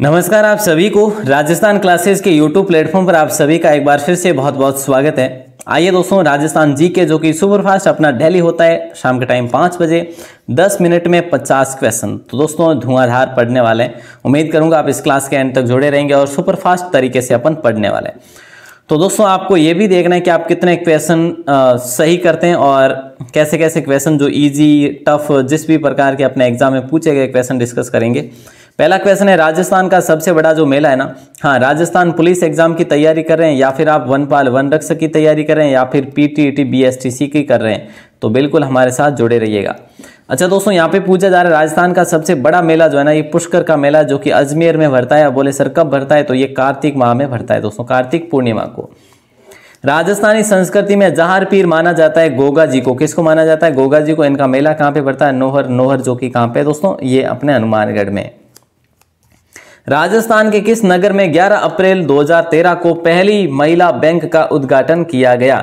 नमस्कार आप सभी को राजस्थान क्लासेस के यूट्यूब प्लेटफॉर्म पर आप सभी का एक बार फिर से बहुत बहुत स्वागत है आइए दोस्तों राजस्थान जी के जो कि सुपरफास्ट अपना डेली होता है शाम के टाइम पाँच बजे दस मिनट में पचास क्वेश्चन तो दोस्तों धुआंधार पढ़ने वाले हैं उम्मीद करूंगा आप इस क्लास के एंड तक जुड़े रहेंगे और सुपरफास्ट तरीके से अपन पढ़ने वाले हैं तो दोस्तों आपको ये भी देखना है कि आप कितने क्वेश्चन सही करते हैं और कैसे कैसे क्वेश्चन जो ईजी टफ जिस भी प्रकार के अपने एग्जाम में पूछे गए क्वेश्चन डिस्कस करेंगे पहला क्वेश्चन है राजस्थान का सबसे बड़ा जो मेला है ना हाँ राजस्थान पुलिस एग्जाम की तैयारी कर रहे हैं या फिर आप वन पाल वन रक्ष की तैयारी कर रहे हैं या फिर पीटीईटी बीएसटीसी e की कर रहे हैं तो बिल्कुल हमारे साथ जुड़े रहिएगा अच्छा दोस्तों यहाँ पे पूछा जा रहा है राजस्थान का सबसे बड़ा मेला जो है ना ये पुष्कर का मेला जो कि अजमेर में भरता है बोले सर कब भरता है तो ये कार्तिक माह में भरता है दोस्तों कार्तिक पूर्णिमा को राजस्थानी संस्कृति में जहार पीर माना जाता है गोगा जी को किसको माना जाता है गोगा जी को इनका मेला कहाँ पे भरता है नोहर नोहर जो कि कहाँ पे दोस्तों ये अपने हनुमानगढ़ में राजस्थान के किस नगर में 11 अप्रैल 2013 को पहली महिला बैंक का उद्घाटन किया गया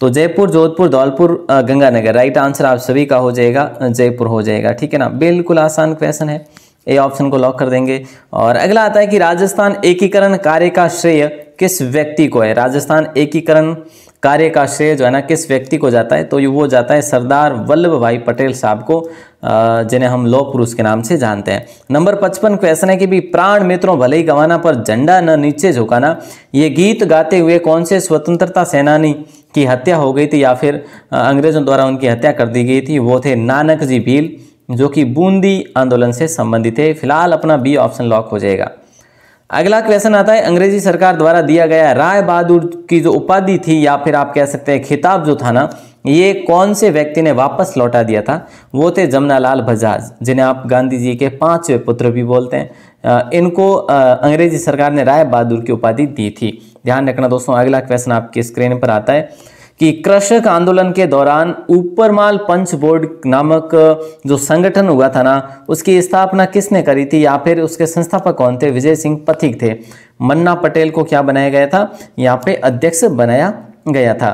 तो जयपुर जोधपुर धौलपुर गंगानगर राइट आंसर आप सभी का हो जाएगा जयपुर हो जाएगा ठीक है ना बिल्कुल आसान क्वेश्चन है ए ऑप्शन को लॉक कर देंगे और अगला आता है कि राजस्थान एकीकरण कार्य का श्रेय किस व्यक्ति को है राजस्थान एकीकरण कार्य का श्रेय जो है ना किस व्यक्ति को जाता है तो वो जाता है सरदार वल्लभ भाई पटेल साहब को जिन्हें हम लोह पुरुष के नाम से जानते हैं नंबर पचपन क्वेश्चन है कि भी प्राण मित्रों भले ही गंवाना पर झंडा न नीचे झुकाना ये गीत गाते हुए कौन से स्वतंत्रता सेनानी की हत्या हो गई थी या फिर अंग्रेजों द्वारा उनकी हत्या कर दी गई थी वो थे नानक जी भील जो कि बूंदी आंदोलन से संबंधित है फिलहाल अपना बी ऑप्शन लॉक हो जाएगा अगला क्वेश्चन आता है अंग्रेजी सरकार द्वारा दिया गया राय बहादुर की जो उपाधि थी या फिर आप कह सकते हैं खिताब जो था ना ये कौन से व्यक्ति ने वापस लौटा दिया था वो थे जमनालाल बजाज जिन्हें आप गांधी जी के पांचवें पुत्र भी बोलते हैं इनको अंग्रेजी सरकार ने राय बहादुर की उपाधि दी थी ध्यान रखना दोस्तों अगला क्वेश्चन आपकी स्क्रीन पर आता है कि कृषक आंदोलन के दौरान ऊपरमाल पंच बोर्ड नामक जो संगठन हुआ था ना उसकी स्थापना किसने करी थी या फिर उसके संस्थापक कौन थे विजय सिंह पथिक थे मन्ना पटेल को क्या बनाया गया था यहाँ पे अध्यक्ष बनाया गया था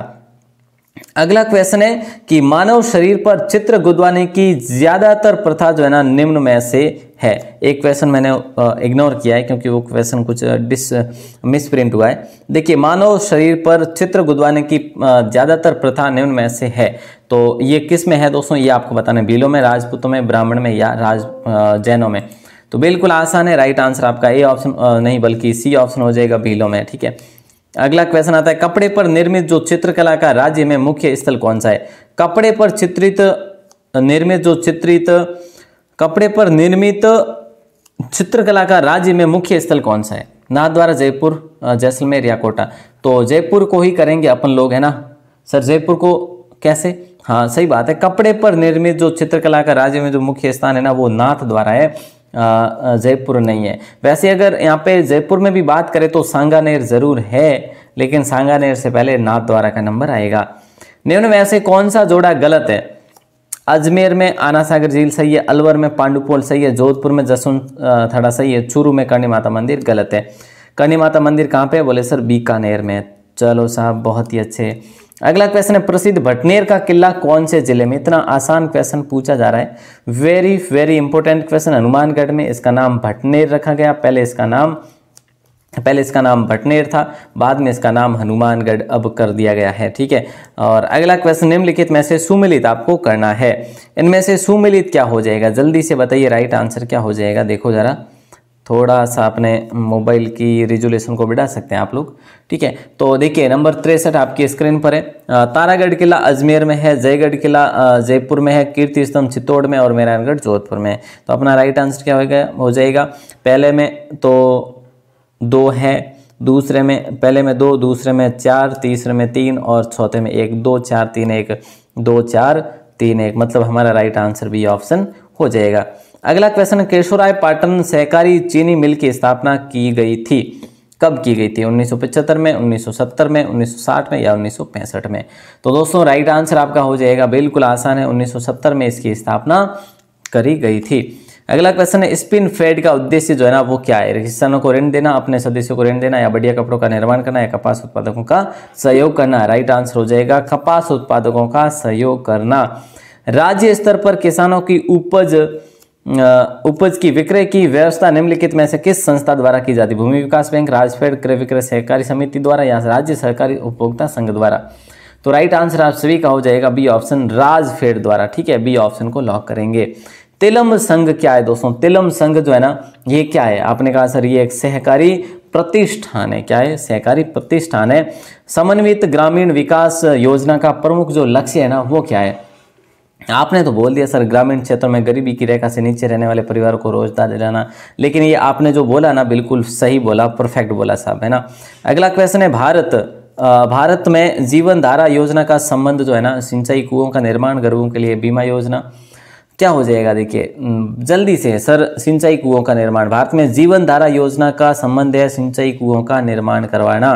अगला क्वेश्चन है कि मानव शरीर पर चित्र गुदवाने की ज़्यादातर प्रथा जो है ना निम्न में से है एक क्वेश्चन मैंने इग्नोर किया है क्योंकि वो क्वेश्चन कुछ डिस मिस प्रिंट हुआ है देखिए मानव शरीर पर चित्र गुदवाने की ज़्यादातर प्रथा निम्न में से है तो ये किस में है दोस्तों ये आपको बताना है बिलों में राजपूतों में ब्राह्मण में या राज जैनों में तो बिल्कुल आसान है राइट आंसर आपका ए ऑप्शन नहीं बल्कि सी ऑप्शन हो जाएगा बिलों में ठीक है अगला क्वेश्चन आता है कपड़े पर निर्मित जो चित्रकला का राज्य में मुख्य स्थल कौन सा है कपड़े पर चित्रित निर्मित जो चित्रित कपड़े पर निर्मित चित्रकला का राज्य में मुख्य स्थल कौन सा है नाथद्वारा जयपुर जैसलमेर या कोटा तो जयपुर को ही करेंगे अपन लोग है ना सर जयपुर को कैसे हाँ सही बात है कपड़े पर निर्मित जो चित्रकला का राज्य में जो मुख्य स्थान है ना वो नाथ द्वारा है जयपुर नहीं है वैसे अगर यहाँ पे जयपुर में भी बात करें तो सांगानेर ज़रूर है लेकिन सांगानेर से पहले नाथ द्वारा का नंबर आएगा निम्न में ऐसे कौन सा जोड़ा गलत है अजमेर में आना सागर झील सही है अलवर में पांडुपोल सही है जोधपुर में जसवंत थड़ा सही है चूरू में कर्णी माता मंदिर गलत है कर्णी माता मंदिर कहाँ पे बोले सर बीकानेर में चलो साहब बहुत ही अच्छे अगला क्वेश्चन है प्रसिद्ध भटनेर का किला कौन से जिले में इतना आसान क्वेश्चन पूछा जा रहा है very very important question Hanumangarh में इसका नाम भटनेर रखा गया पहले इसका नाम पहले इसका नाम भटनेर था बाद में इसका नाम हनुमानगढ़ अब कर दिया गया है ठीक है और अगला क्वेश्चन निम्नलिखित में से सुमिलित आपको करना है इनमें से सुमिलित क्या हो जाएगा जल्दी से बताइए राइट आंसर क्या हो जाएगा देखो जरा थोड़ा सा अपने मोबाइल की रिजोल्यूशन को बढ़ा सकते हैं आप लोग ठीक है तो देखिए नंबर तिरसठ आपकी स्क्रीन पर है तारागढ़ किला अजमेर में है जयगढ़ किला जयपुर में है कीर्ति स्तंभ चित्तौड़ में और मेहरानगढ़ जोधपुर में है तो अपना राइट आंसर क्या होगा हो जाएगा पहले में तो दो है दूसरे में पहले में दो दूसरे में चार तीसरे में तीन और चौथे में एक दो चार तीन एक दो चार तीन एक मतलब हमारा राइट आंसर भी ऑप्शन हो जाएगा अगला क्वेश्चन केशवराय पाटन सहकारी चीनी मिल की स्थापना की गई थी कब की गई थी 1975 में 1970 में 1960 में या 1965 में तो दोस्तों राइट आंसर आपका हो जाएगा बिल्कुल आसान है 1970 में इसकी स्थापना करी गई थी अगला क्वेश्चन है स्पिन फेड का उद्देश्य जो है ना वो क्या है किसानों को ऋण देना अपने सदस्यों को ऋण देना या बढ़िया कपड़ों का निर्माण करना या कपास उत्पादकों का सहयोग करना राइट आंसर हो जाएगा कपास उत्पादकों का सहयोग करना राज्य स्तर पर किसानों की उपज उपज की विक्रय की व्यवस्था निम्नलिखित में से किस संस्था द्वारा की जाती भूमि विकास बैंक राजफेड क्रय विक्रय सहकारी समिति द्वारा या राज्य सहकारी उपभोक्ता संघ द्वारा तो राइट आंसर आप सभी का हो जाएगा बी ऑप्शन राजफेड द्वारा ठीक है बी ऑप्शन को लॉक करेंगे तिलम संघ क्या है दोस्तों तिलम संघ जो है ना ये क्या है आपने कहा सर ये एक सहकारी प्रतिष्ठान है क्या है सहकारी प्रतिष्ठान है समन्वित ग्रामीण विकास योजना का प्रमुख जो लक्ष्य है ना वो क्या है आपने तो बोल दिया सर ग्रामीण क्षेत्रों में गरीबी की रेखा से नीचे रहने वाले परिवार को रोजगार दिलाना लेकिन ये आपने जो बोला ना बिल्कुल सही बोला परफेक्ट बोला साहब है ना अगला क्वेश्चन है भारत भारत में जीवन धारा योजना का संबंध जो है ना सिंचाई कुओं का निर्माण गरीबों के लिए बीमा योजना क्या हो जाएगा देखिए जल्दी से सर सिंचाई कुओं का निर्माण भारत में जीवन धारा योजना का संबंध है सिंचाई कुओं का निर्माण करवाना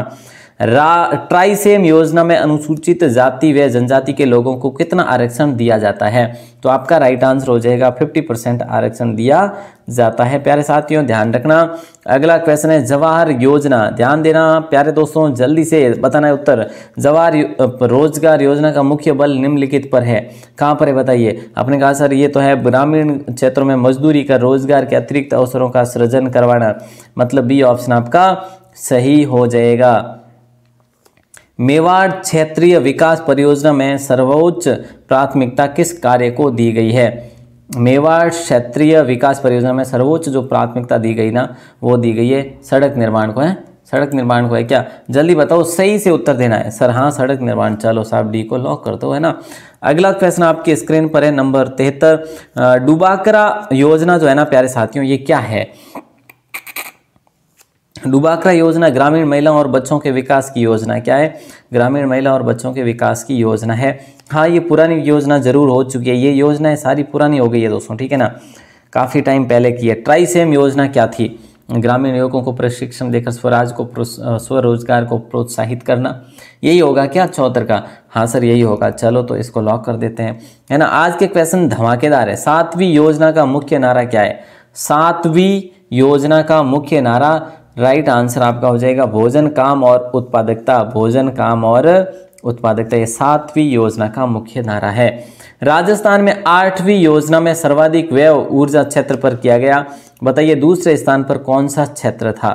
ट्राइसेम योजना में अनुसूचित जाति व जनजाति के लोगों को कितना आरक्षण दिया जाता है तो आपका राइट आंसर हो जाएगा 50 परसेंट आरक्षण दिया जाता है प्यारे साथियों ध्यान रखना अगला क्वेश्चन है जवाहर योजना ध्यान देना प्यारे दोस्तों जल्दी से बताना है उत्तर जवाहर रोजगार योजना का मुख्य बल निम्नलिखित पर है कहाँ पर है बताइए आपने कहा सर ये तो है ग्रामीण क्षेत्रों में मजदूरी का रोजगार के अतिरिक्त अवसरों का सृजन करवाना मतलब बी ऑप्शन आपका सही हो जाएगा मेवाड़ क्षेत्रीय विकास परियोजना में सर्वोच्च प्राथमिकता किस कार्य को दी गई है मेवाड़ क्षेत्रीय विकास परियोजना में सर्वोच्च जो प्राथमिकता दी गई ना वो दी गई है सड़क निर्माण को है सड़क निर्माण को है क्या जल्दी बताओ सही से उत्तर देना है सर हाँ सड़क निर्माण चलो साहब डी को लॉक कर दो है ना अगला क्वेश्चन आपकी स्क्रीन पर है नंबर तिहत्तर डुबाकरा योजना जो है ना प्यारे साथियों ये क्या है डुबाकरा योजना ग्रामीण महिलाओं और बच्चों के विकास की योजना क्या है ग्रामीण महिलाओं और बच्चों के विकास की योजना है हाँ ये पुरानी योजना ज़रूर हो चुकी है ये योजनाएं सारी पुरानी हो गई है दोस्तों ठीक है ना काफ़ी टाइम पहले की है ट्राई सेम योजना क्या थी ग्रामीण युवकों को प्रशिक्षण देकर स्वराज को स्वरोजगार को प्रोत्साहित करना यही होगा क्या चौहत्तर का हाँ सर यही होगा चलो तो इसको लॉक कर देते हैं है ना आज के क्वेश्चन धमाकेदार है सातवीं योजना का मुख्य नारा क्या है सातवीं योजना का मुख्य नारा राइट आंसर आपका हो जाएगा भोजन काम और उत्पादकता भोजन काम और उत्पादकता ये सातवीं योजना का मुख्य धारा है राजस्थान में आठवीं योजना में सर्वाधिक व्यय ऊर्जा क्षेत्र पर किया गया बताइए दूसरे स्थान पर कौन सा क्षेत्र था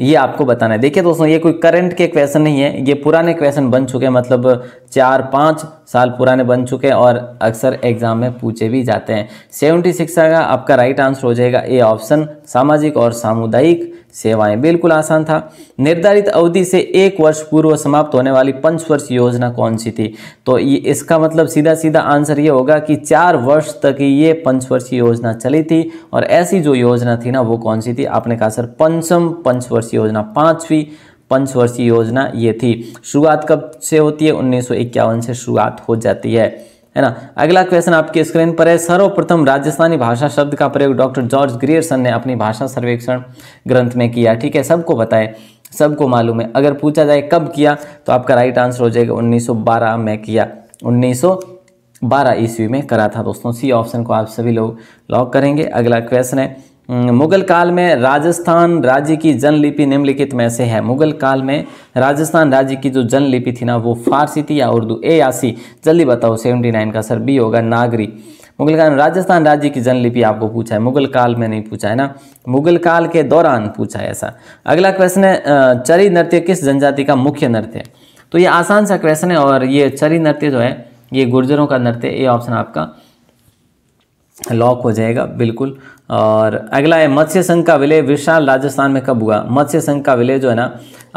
ये आपको बताना है देखिए दोस्तों ये कोई करंट के क्वेश्चन नहीं है ये पुराने क्वेश्चन बन चुके हैं मतलब चार पाँच साल पुराने बन चुके हैं और अक्सर एग्जाम में पूछे भी जाते हैं सेवेंटी सिक्स का आपका राइट आंसर हो जाएगा ए ऑप्शन सामाजिक और सामुदायिक सेवाएं बिल्कुल आसान था निर्धारित अवधि से एक वर्ष पूर्व समाप्त होने वाली पंचवर्ष योजना कौन सी थी तो ये इसका मतलब सीधा सीधा आंसर ये होगा कि चार वर्ष तक ही ये पंचवर्षीय योजना चली थी और ऐसी जो योजना थी ना वो कौन सी थी आपने कहा सर पंचम पंचवर्षीय योजना पाँचवीं पंचवर्षीय योजना ये थी शुरुआत कब से होती है उन्नीस से शुरुआत हो जाती है है ना अगला क्वेश्चन आपके स्क्रीन पर है सर्वप्रथम राजस्थानी भाषा शब्द का प्रयोग डॉक्टर जॉर्ज ग्रियर्सन ने अपनी भाषा सर्वेक्षण ग्रंथ में किया ठीक है सबको बताए सबको मालूम है अगर पूछा जाए कब किया तो आपका राइट आंसर हो जाएगा 1912 में किया 1912 ईस्वी में करा था दोस्तों सी ऑप्शन को आप सभी लोग लॉक करेंगे अगला क्वेश्चन है हम्म, मुगल काल में राजस्थान राज्य की जनलिपि निम्नलिखित में से है मुगल काल में राजस्थान राज्य की जो जनलिपि थी ना वो फारसी थी या उर्दू ए या सी जल्दी बताओ सेवेंटी नाइन का सर बी होगा नागरी मुगल काल में राजस्थान राज्य की जनलिपि आपको पूछा है मुगल काल में नहीं पूछा है ना मुगल काल के दौरान पूछा है ऐसा अगला क्वेश्चन है चरी नृत्य किस जनजाति का मुख्य नृत्य है तो ये आसान सा क्वेश्चन है और ये चरी नृत्य जो है ये गुर्जरों का नृत्य ए ऑप्शन आपका लॉक हो जाएगा बिल्कुल और अगला है मत्स्य संघ का विलय विशाल राजस्थान में कब हुआ मत्स्य संघ का विलय जो है ना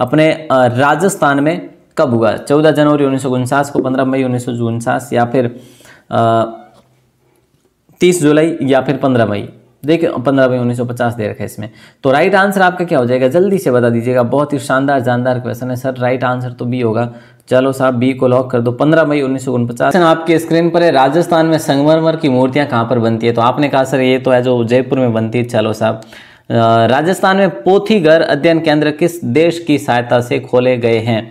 अपने राजस्थान में कब हुआ चौदह जनवरी उन्नीस को पंद्रह मई उन्नीस या फिर तीस जुलाई या फिर पंद्रह मई देखिए पंद्रह मई पचास दे रखा है इसमें तो राइट आंसर आपका क्या हो जाएगा जल्दी से बता दीजिएगा बहुत ही शानदार जानदार क्वेश्चन है सर राइट आंसर तो बी होगा चलो साहब बी को लॉक कर दो 15 मई उन्नीस सौ आपके स्क्रीन पर है राजस्थान में संगमरमर की मूर्तियां कहाँ पर बनती है तो आपने कहा सर ये तो है जो जयपुर में बनती है चलो साहब राजस्थान में पोथीघर अध्ययन केंद्र किस देश की सहायता से खोले गए हैं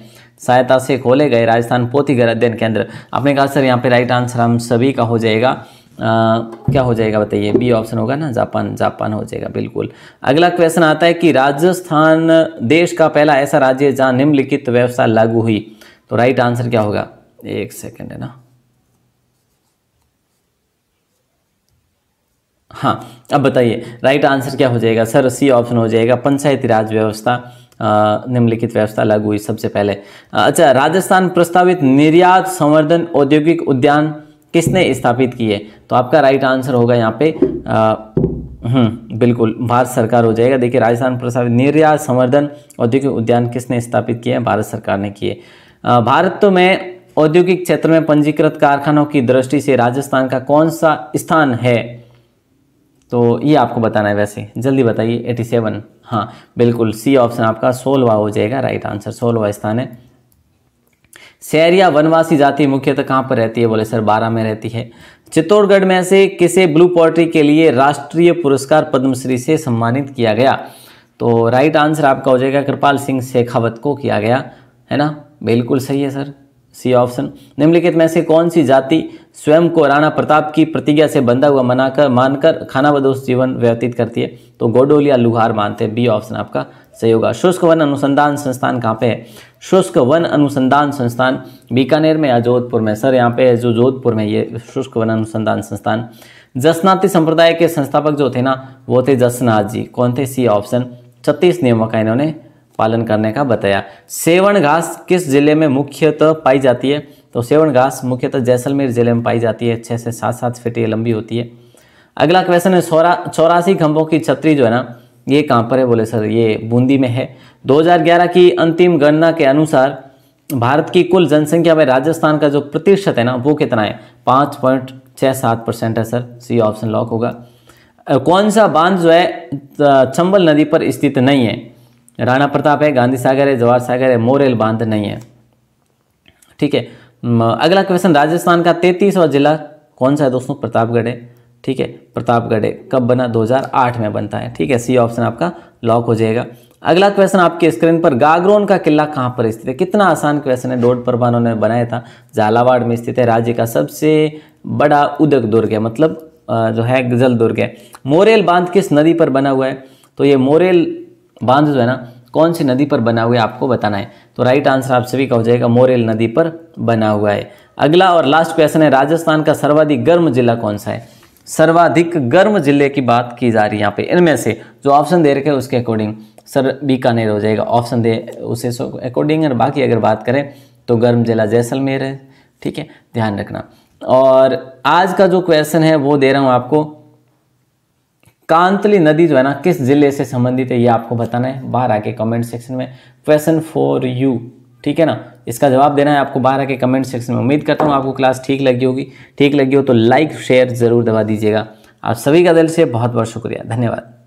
सहायता से खोले गए राजस्थान पोथीघर अध्ययन केंद्र आपने कहा सर यहाँ पे राइट आंसर हम सभी का हो जाएगा आ, क्या हो जाएगा बताइए बी ऑप्शन होगा ना जापान जापान हो जाएगा बिल्कुल अगला क्वेश्चन आता है कि राजस्थान देश का पहला ऐसा राज्य है जहाँ निम्नलिखित व्यवस्था लागू हुई तो राइट आंसर क्या होगा एक सेकेंड है ना हाँ अब बताइए राइट आंसर क्या हो जाएगा सर सी ऑप्शन हो जाएगा पंचायती राज व्यवस्था निम्नलिखित व्यवस्था लागू हुई सबसे पहले अच्छा राजस्थान प्रस्तावित निर्यात संवर्धन औद्योगिक उद्यान किसने स्थापित किए तो आपका राइट आंसर होगा यहाँ पे हम्म बिल्कुल भारत सरकार हो जाएगा देखिए राजस्थान प्रस्तावित निर्यात संवर्धन औद्योगिक उद्यान किसने स्थापित किए भारत सरकार ने किए भारत तो में औद्योगिक क्षेत्र में पंजीकृत कारखानों की दृष्टि से राजस्थान का कौन सा स्थान है तो ये आपको बताना है वैसे जल्दी बताइए 87 हाँ बिल्कुल सी ऑप्शन आपका सोलवा हो जाएगा राइट आंसर सोलवा स्थान है शहर या वनवासी जाति मुख्यतः कहाँ पर रहती है बोले सर बारह में रहती है चित्तौड़गढ़ में से किसे ब्लू पॉटरी के लिए राष्ट्रीय पुरस्कार पद्मश्री से सम्मानित किया गया तो राइट आंसर आपका हो जाएगा कृपाल सिंह शेखावत को किया गया है ना बिल्कुल सही है सर सी ऑप्शन निम्नलिखित में से कौन सी जाति स्वयं को राणा प्रताप की प्रतिज्ञा से बंधा हुआ मनाकर मानकर खानाबदोश जीवन व्यतीत करती है तो गोडोल या लुहार मानते हैं बी ऑप्शन आपका सही होगा शुष्क वन अनुसंधान संस्थान कहाँ पे है शुष्क वन अनुसंधान संस्थान बीकानेर में या जोधपुर में सर यहाँ पे जो जोधपुर में ये शुष्क वन अनुसंधान संस्थान जसनाती संप्रदाय के संस्थापक जो थे ना वो थे जसनाथ जी कौन थे सी ऑप्शन छत्तीस नियमों का इन्होंने पालन करने का बताया सेवन घास किस जिले में मुख्यतः पाई जाती है तो सेवन घास मुख्यतः जैसलमेर जिले में पाई जाती है छः से सात सात फीट ये लंबी होती है अगला क्वेश्चन है चौरा चौरासी खंभों की छतरी जो है ना ये कहाँ पर है बोले सर ये बूंदी में है 2011 की अंतिम गणना के अनुसार भारत की कुल जनसंख्या में राजस्थान का जो प्रतिशत है ना वो कितना है पाँच पॉइंट छः सात परसेंट है सर सी ऑप्शन लॉक होगा कौन सा बांध जो है चंबल नदी पर स्थित नहीं है राणा प्रताप है गांधी सागर है जवाहर सागर है मोरेल बांध नहीं है ठीक है अगला क्वेश्चन राजस्थान का तैतीसवा जिला कौन सा है दोस्तों प्रतापगढ़ है ठीक है प्रतापगढ़ कब बना 2008 में बनता है ठीक है सी ऑप्शन आपका लॉक हो जाएगा अगला क्वेश्चन आपके स्क्रीन पर गागरोन का किला कहाँ पर स्थित है कितना आसान क्वेश्चन है डोड परवानों ने बनाया था झालावाड़ में स्थित है राज्य का सबसे बड़ा उदक दुर्ग है मतलब जो है गजल दुर्ग है मोरेल बांध किस नदी पर बना हुआ है तो ये मोरेल बांध जो है ना कौन सी नदी पर बना हुआ है आपको बताना है तो राइट आंसर आप सभी का हो जाएगा मोरेल नदी पर बना हुआ है अगला और लास्ट क्वेश्चन है राजस्थान का सर्वाधिक गर्म जिला कौन सा है सर्वाधिक गर्म जिले की बात की जा रही है यहाँ पे इनमें से जो ऑप्शन दे रखे हैं उसके अकॉर्डिंग सर बीकानेर हो जाएगा ऑप्शन दे उसे अकॉर्डिंग और बाकी अगर बात करें तो गर्म जिला जैसलमेर है ठीक है ध्यान रखना और आज का जो क्वेश्चन है वो दे रहा हूँ आपको कांतली नदी जो है ना किस जिले से संबंधित है ये आपको बताना है बाहर आके कमेंट सेक्शन में क्वेश्चन फॉर यू ठीक है ना इसका जवाब देना है आपको बाहर आके कमेंट सेक्शन में उम्मीद करता हूँ आपको क्लास ठीक लगी होगी ठीक लगी हो तो लाइक शेयर ज़रूर दबा दीजिएगा आप सभी का दिल से बहुत बहुत शुक्रिया धन्यवाद